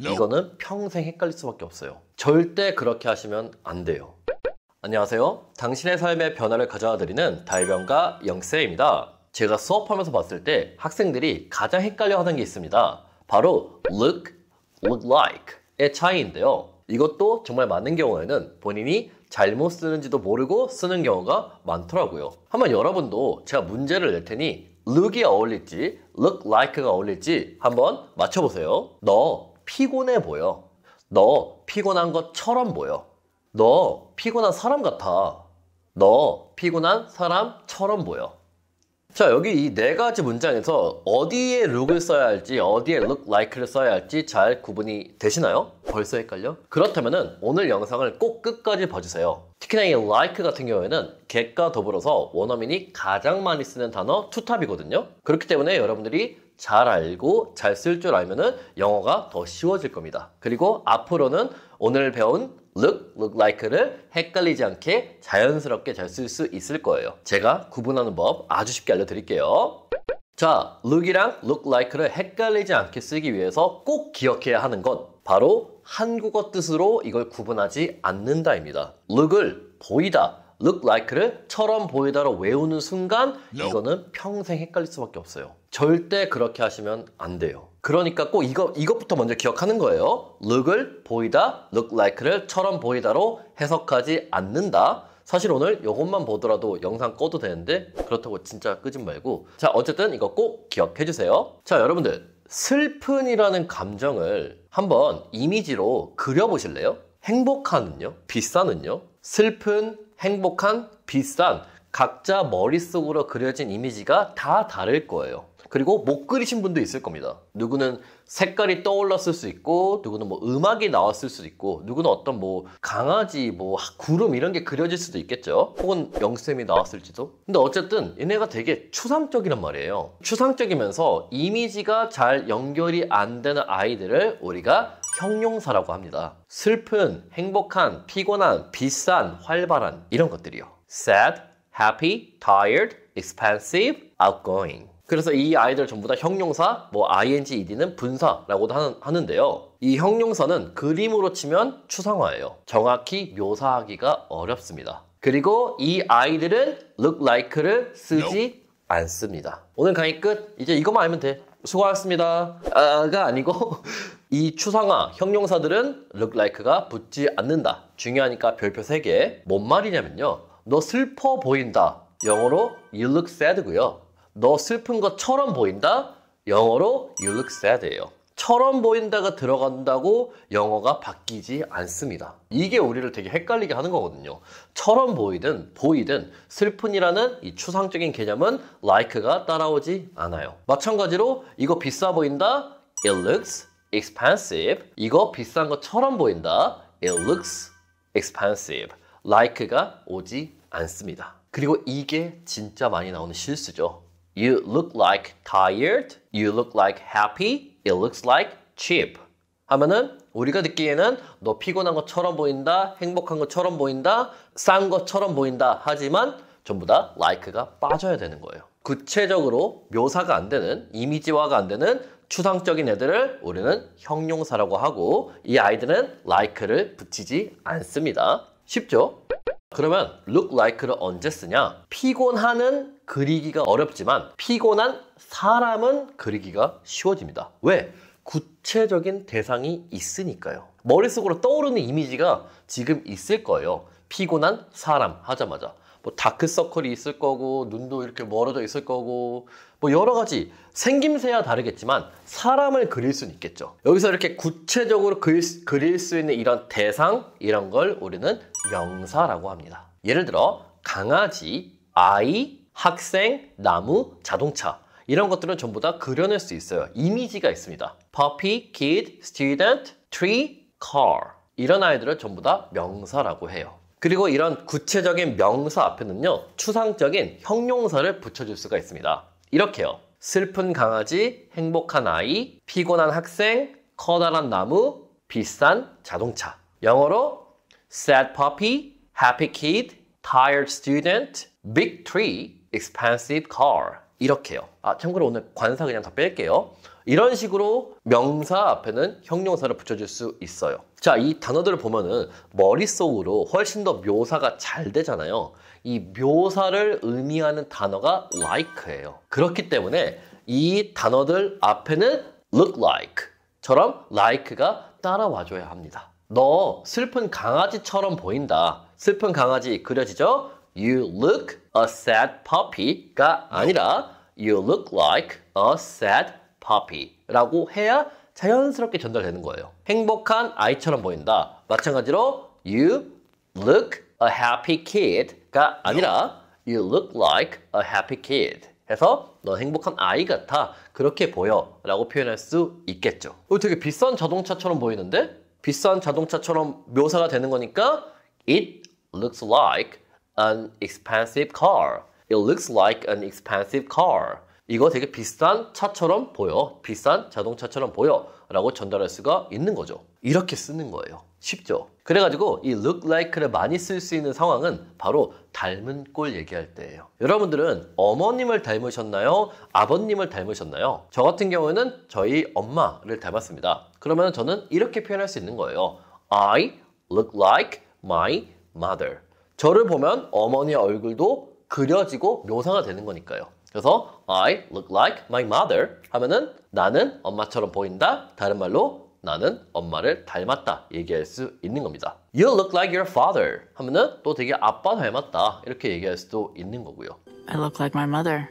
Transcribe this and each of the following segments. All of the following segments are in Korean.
이거는 평생 헷갈릴 수밖에 없어요. 절대 그렇게 하시면 안 돼요. 안녕하세요. 당신의 삶에 변화를 가져다 드리는 달변가 영세입니다 제가 수업하면서 봤을 때 학생들이 가장 헷갈려 하는 게 있습니다. 바로 look, look like의 차이인데요. 이것도 정말 많은 경우에는 본인이 잘못 쓰는지도 모르고 쓰는 경우가 많더라고요. 한번 여러분도 제가 문제를 낼 테니 look이 어울릴지 look like가 어울릴지 한번 맞춰보세요. 너 피곤해 보여. 너 피곤한 것처럼 보여. 너 피곤한 사람 같아. 너 피곤한 사람처럼 보여. 자, 여기 이 네 가지 문장에서 어디에 look을 써야 할지, 어디에 look like를 써야 할지 잘 구분이 되시나요? 벌써 헷갈려? 그렇다면 오늘 영상을 꼭 끝까지 봐주세요. 특히나 이 like 같은 경우에는 g e 과 더불어서 원어민이 가장 많이 쓰는 단어 투탑이거든요. 그렇기 때문에 여러분들이 잘 알고 잘 쓸 줄 알면은 영어가 더 쉬워질 겁니다. 그리고 앞으로는 오늘 배운 look, look like를 헷갈리지 않게 자연스럽게 잘 쓸 수 있을 거예요. 제가 구분하는 법 아주 쉽게 알려드릴게요. 자, look이랑 look like를 헷갈리지 않게 쓰기 위해서 꼭 기억해야 하는 것 바로 한국어 뜻으로 이걸 구분하지 않는다입니다. look을 보이다. look like를 처럼 보이다로 외우는 순간 이거는 평생 헷갈릴 수밖에 없어요. 절대 그렇게 하시면 안 돼요. 그러니까 꼭 이거, 이것부터 먼저 기억하는 거예요. look을 보이다, look like를 처럼 보이다로 해석하지 않는다. 사실 오늘 이것만 보더라도 영상 꺼도 되는데 그렇다고 진짜 끄지 말고 자 어쨌든 이거 꼭 기억해 주세요. 자 여러분들 슬픈이라는 감정을 한번 이미지로 그려보실래요? 행복한은요? 비싼은요? 슬픈, 행복한, 비싼, 각자 머릿속으로 그려진 이미지가 다 다를 거예요. 그리고 못 그리신 분도 있을 겁니다. 누구는 색깔이 떠올랐을 수 있고, 누구는 뭐 음악이 나왔을 수도 있고, 누구는 어떤 뭐 강아지, 뭐 구름 이런 게 그려질 수도 있겠죠. 혹은 영쌤이 나왔을지도. 근데 어쨌든 얘네가 되게 추상적이란 말이에요. 추상적이면서 이미지가 잘 연결이 안 되는 아이들을 우리가 형용사라고 합니다. 슬픈, 행복한, 피곤한, 비싼, 활발한 이런 것들이요. sad, happy, tired, expensive, outgoing. 그래서 이 아이들 전부 다 형용사, 뭐 ing, ed는 분사라고도 하는, 하는데요. 이 형용사는 그림으로 치면 추상화예요. 정확히 묘사하기가 어렵습니다. 그리고 이 아이들은 look like를 쓰지 no. 않습니다. 오늘 강의 끝. 이제 이것만 알면 돼. 수고하셨습니다. 아가 아니고 이 추상화 형용사들은 look like가 붙지 않는다. 중요하니까 별표 3개. 뭔 말이냐면요. 너 슬퍼 보인다. 영어로 you look sad고요. 너 슬픈 것처럼 보인다. 영어로 you look sad예요. 처럼 보인다가 들어간다고 영어가 바뀌지 않습니다. 이게 우리를 되게 헷갈리게 하는 거거든요. 처럼 보이든 보이든 슬픈이라는 이 추상적인 개념은 like가 따라오지 않아요. 마찬가지로 이거 비싸 보인다. It looks expensive. 이거 비싼 것처럼 보인다. It looks expensive. like가 오지 않습니다. 그리고 이게 진짜 많이 나오는 실수죠. You look like tired. You look like happy. It looks like cheap. 하면은 우리가 듣기에는 너 피곤한 것처럼 보인다, 행복한 것처럼 보인다, 싼 것처럼 보인다. 하지만 전부 다 like가 빠져야 되는 거예요. 구체적으로 묘사가 안 되는, 이미지화가 안 되는 추상적인 애들을 우리는 형용사라고 하고 이 아이들은 like를 붙이지 않습니다. 쉽죠? 그러면 look like를 언제 쓰냐? 피곤하는 그리기가 어렵지만 피곤한 사람은 그리기가 쉬워집니다. 왜? 구체적인 대상이 있으니까요. 머릿속으로 떠오르는 이미지가 지금 있을 거예요. 피곤한 사람 하자마자. 뭐 다크서클이 있을 거고 눈도 이렇게 멀어져 있을 거고 뭐 여러 가지 생김새야 다르겠지만 사람을 그릴 수는 있겠죠. 여기서 이렇게 구체적으로 그릴, 그릴 수 있는 이런 대상 이런 걸 우리는 명사라고 합니다. 예를 들어 강아지, 아이, 학생, 나무, 자동차 이런 것들은 전부 다 그려낼 수 있어요. 이미지가 있습니다. puppy, kid, student, tree, car 이런 아이들을 전부 다 명사라고 해요. 그리고 이런 구체적인 명사 앞에는요, 추상적인 형용사를 붙여줄 수가 있습니다. 이렇게요. 슬픈 강아지, 행복한 아이, 피곤한 학생, 커다란 나무, 비싼 자동차. 영어로 sad puppy, happy kid, tired student, big tree, expensive car. 이렇게요. 아, 참고로 오늘 관사 그냥 다 뺄게요. 이런 식으로 명사 앞에는 형용사를 붙여줄 수 있어요. 자, 이 단어들을 보면은 머릿속으로 훨씬 더 묘사가 잘 되잖아요. 이 묘사를 의미하는 단어가 like예요. 그렇기 때문에 이 단어들 앞에는 look like처럼 like가 따라와줘야 합니다. 너 슬픈 강아지처럼 보인다. 슬픈 강아지 그려지죠? you look a sad puppy가 아니라 you look like a sad puppy라고 해야 자연스럽게 전달되는 거예요. 행복한 아이처럼 보인다. 마찬가지로 you look a happy kid가 아니라 you look like a happy kid 해서 너 행복한 아이 같아 그렇게 보여 라고 표현할 수 있겠죠 어, 되게 비싼 자동차처럼 보이는데 비싼 자동차처럼 묘사가 되는 거니까 it looks like an expensive car. It looks like an expensive car. 이거 되게 비싼 차처럼 보여. 비싼 자동차처럼 보여. 라고 전달할 수가 있는 거죠. 이렇게 쓰는 거예요. 쉽죠? 그래가지고 이 look like를 많이 쓸 수 있는 상황은 바로 닮은 꼴 얘기할 때예요. 여러분들은 어머님을 닮으셨나요? 아버님을 닮으셨나요? 저 같은 경우에는 저희 엄마를 닮았습니다. 그러면 저는 이렇게 표현할 수 있는 거예요. I look like my mother. 저를 보면 어머니의 얼굴도 그려지고 묘사가 되는 거니까요. 그래서 I look like my mother 하면은 나는 엄마처럼 보인다. 다른 말로 나는 엄마를 닮았다 얘기할 수 있는 겁니다. You look like your father 하면은 또 되게 아빠 닮았다 이렇게 얘기할 수도 있는 거고요. I look like my mother.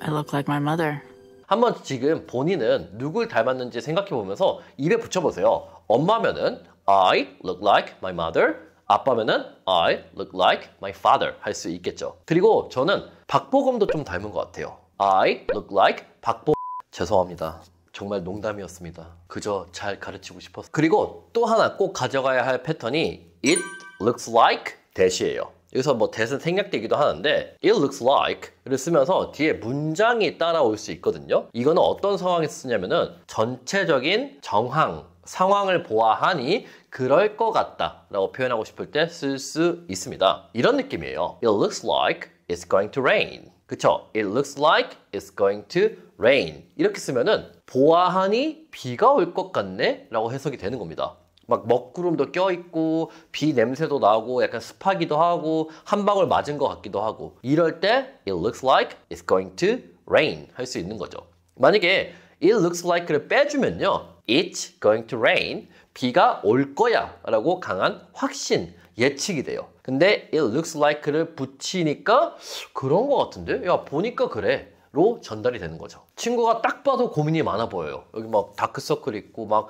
I look like my mother. 한번 지금 본인은 누굴 닮았는지 생각해 보면서 입에 붙여보세요. 엄마면은 I look like my mother. 아빠면은 I look like my father 할 수 있겠죠. 그리고 저는 박보검도 좀 닮은 것 같아요. I look like 박보 죄송합니다. 정말 농담이었습니다. 그저 잘 가르치고 싶었어요. 그리고 또 하나 꼭 가져가야 할 패턴이 it looks like 대시예요. 여기서 뭐 대신 생략되기도 하는데 it looks like 를 쓰면서 뒤에 문장이 따라올 수 있거든요. 이거는 어떤 상황에서 쓰냐면은 전체적인 정황, 상황을 보아하니 그럴 것 같다 라고 표현하고 싶을 때 쓸 수 있습니다. 이런 느낌이에요. It looks like it's going to rain. 그쵸? It looks like it's going to rain. 이렇게 쓰면은 보아하니 비가 올 것 같네 라고 해석이 되는 겁니다. 막 먹구름도 껴있고 비 냄새도 나고 약간 습하기도 하고 한 방울 맞은 것 같기도 하고 이럴 때 it looks like it's going to rain 할 수 있는 거죠. 만약에 it looks like를 빼주면요. it's going to rain 비가 올 거야 라고 강한 확신, 예측이 돼요. 근데 it looks like를 붙이니까 그런 것 같은데? 야 보니까 그래. 로 전달이 되는 거죠. 친구가 딱 봐도 고민이 많아 보여요. 여기 막 다크서클 있고 막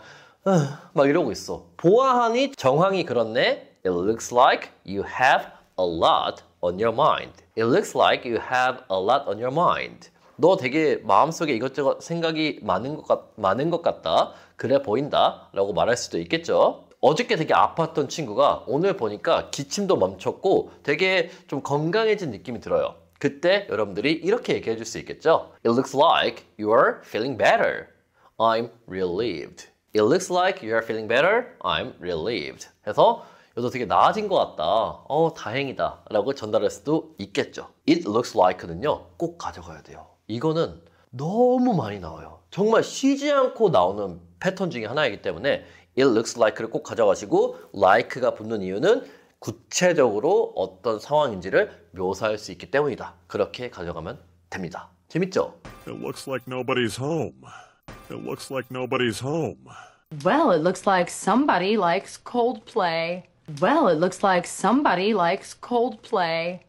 아. 막 이러고 있어. 보아하니 정황이 그렇네. It looks like you have a lot on your mind. It looks like you have a lot on your mind. 너 되게 마음속에 이것저것 생각이 많은 것, 같, 많은 것 같다. 그래 보인다. 라고 말할 수도 있겠죠. 어저께 되게 아팠던 친구가 오늘 보니까 기침도 멈췄고 되게 좀 건강해진 느낌이 들어요. 그때 여러분들이 이렇게 얘기해 줄 수 있겠죠. It looks like you are feeling better. I'm relieved. It looks like you are feeling better. I'm relieved. 해서 너도 되게 나아진 것 같다. 어, 다행이다. 라고 전달할 수도 있겠죠. It looks like는요, 꼭 가져가야 돼요. 이거는 너무 많이 나와요. 정말 쉬지 않고 나오는 패턴 중에 하나이기 때문에 it looks like를 꼭 가져가시고 like가 붙는 이유는 구체적으로 어떤 상황인지를 묘사할 수 있기 때문이다. 그렇게 가져가면 됩니다. 재밌죠? It looks like nobody's home. It looks like nobody's home. Well, it looks like somebody likes Coldplay. Well, it looks like somebody likes Coldplay.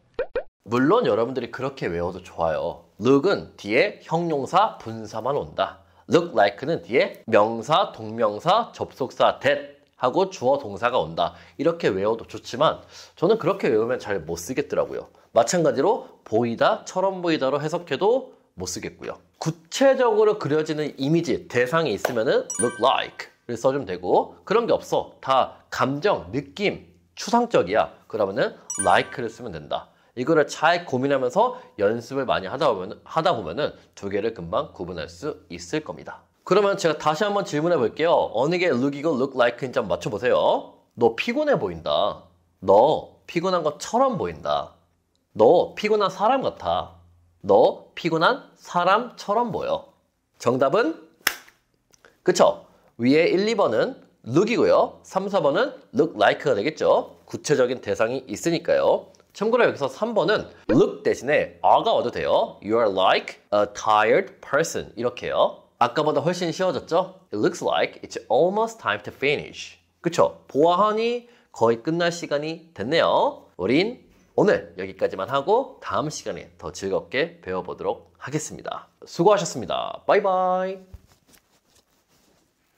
물론 여러분들이 그렇게 외워도 좋아요. look은 뒤에 형용사 분사만 온다. look like는 뒤에 명사, 동명사, 접속사 that 하고 주어 동사가 온다. 이렇게 외워도 좋지만 저는 그렇게 외우면 잘 못 쓰겠더라고요. 마찬가지로 보이다처럼 보이다로 해석해도 못 쓰겠고요. 구체적으로 그려지는 이미지, 대상이 있으면 은 look like를 써주면 되고 그런 게 없어. 다 감정, 느낌, 추상적이야. 그러면은 like를 쓰면 된다. 이거를 잘 고민하면서 연습을 많이 하다 보면 하다 보면은 두 개를 금방 구분할 수 있을 겁니다. 그러면 제가 다시 한번 질문해 볼게요. 어느 게 look이고 look like인지 한번 맞춰보세요. 너 피곤해 보인다. 너 피곤한 것처럼 보인다. 너 피곤한 사람 같아. 너 피곤한 사람처럼 보여. 정답은 그쵸? 위에 1, 2번은 look이고요. 3, 4번은 look like가 되겠죠. 구체적인 대상이 있으니까요. 참고로 여기서 3번은 look 대신에 are가 와도 돼요. You are like a tired person 이렇게요. 아까보다 훨씬 쉬워졌죠? It looks like it's almost time to finish. 그쵸? 보아하니 거의 끝날 시간이 됐네요. 우린 오늘 여기까지만 하고 다음 시간에 더 즐겁게 배워보도록 하겠습니다. 수고하셨습니다. 바이바이.